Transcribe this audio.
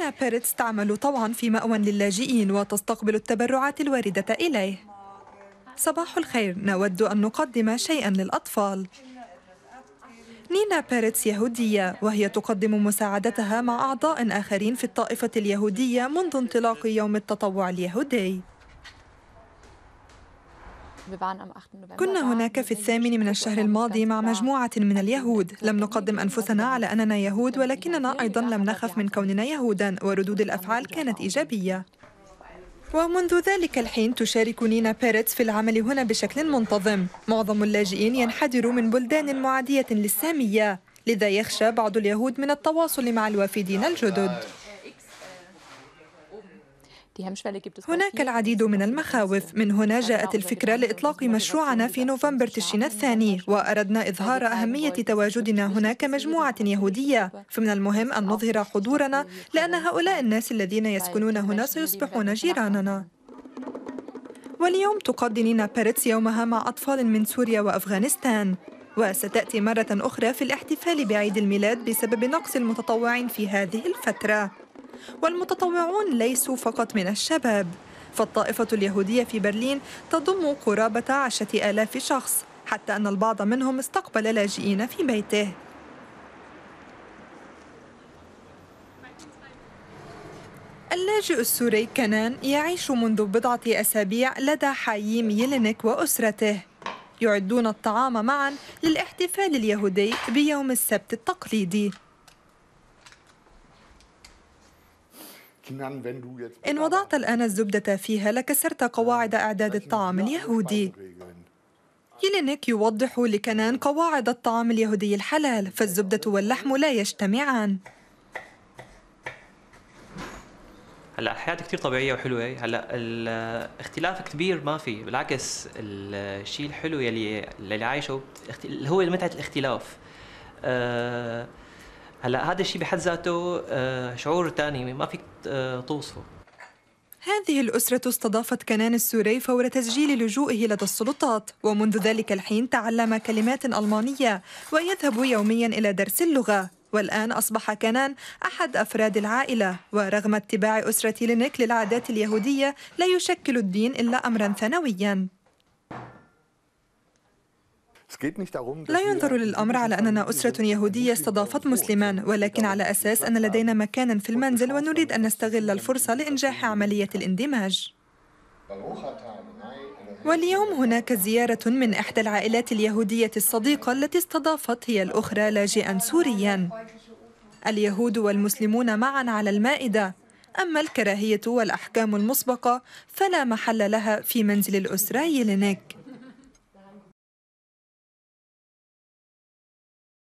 مدينة بيرتس تعمل طوعا في مأوى للاجئين وتستقبل التبرعات الواردة إليه صباح الخير نود أن نقدم شيئا للأطفال نينا بيرتس يهودية وهي تقدم مساعدتها مع أعضاء آخرين في الطائفة اليهودية منذ انطلاق يوم التطوع اليهودي كنا هناك في الثامن من الشهر الماضي مع مجموعة من اليهود لم نقدم أنفسنا على أننا يهود ولكننا أيضا لم نخف من كوننا يهودا وردود الأفعال كانت إيجابية ومنذ ذلك الحين تشارك نينا بيرتس في العمل هنا بشكل منتظم معظم اللاجئين ينحدر من بلدان معادية للسامية لذا يخشى بعض اليهود من التواصل مع الوافدين الجدد هناك العديد من المخاوف من هنا جاءت الفكرة لإطلاق مشروعنا في نوفمبر تشرين الثاني وأردنا إظهار أهمية تواجدنا هنا كمجموعة يهودية فمن المهم أن نظهر حضورنا لأن هؤلاء الناس الذين طيب، يسكنون هنا سيصبحون جيراننا واليوم تقضي نينا بيرتس يومها مع أطفال من سوريا وأفغانستان وستأتي مرة أخرى في الاحتفال بعيد الميلاد بسبب نقص المتطوعين في هذه الفترة والمتطوعون ليسوا فقط من الشباب فالطائفة اليهودية في برلين تضم قرابة عشرة آلاف شخص حتى أن البعض منهم استقبل لاجئين في بيته اللاجئ السوري كنان يعيش منذ بضعة أسابيع لدى حاييم يلينيك وأسرته يعدون الطعام معا للاحتفال اليهودي بيوم السبت التقليدي إن وضعت الآن الزبدة فيها لكسرت قواعد إعداد الطعام اليهودي يلينيك يوضح لكنان قواعد الطعام اليهودي الحلال فالزبدة واللحم لا يجتمعان هلا الحياة كثير طبيعية وحلوة هي هلا الاختلاف كبير ما في بالعكس الشيء الحلو يلي اللي عايشه هو متعة الاختلاف أه هلا هذا الشيء بحد ذاته آه، شعور ثاني ما فيك آه، توصفه هذه الأسرة استضافت كنان السوري فور تسجيل لجوئه لدى السلطات ومنذ ذلك الحين تعلم كلمات ألمانية ويذهب يوميا إلى درس اللغة والآن أصبح كنان أحد أفراد العائلة ورغم اتباع أسرة لينك للعادات اليهودية لا يشكل الدين إلا أمرا ثانويا لا ينظر للأمر على أننا أسرة يهودية استضافت مسلمان ولكن على أساس أن لدينا مكانا في المنزل ونريد أن نستغل الفرصة لإنجاح عملية الاندماج واليوم هناك زيارة من إحدى العائلات اليهودية الصديقة التي استضافت هي الأخرى لاجئا سوريا اليهود والمسلمون معا على المائدة أما الكراهية والأحكام المسبقة فلا محل لها في منزل الأسرة يلينيك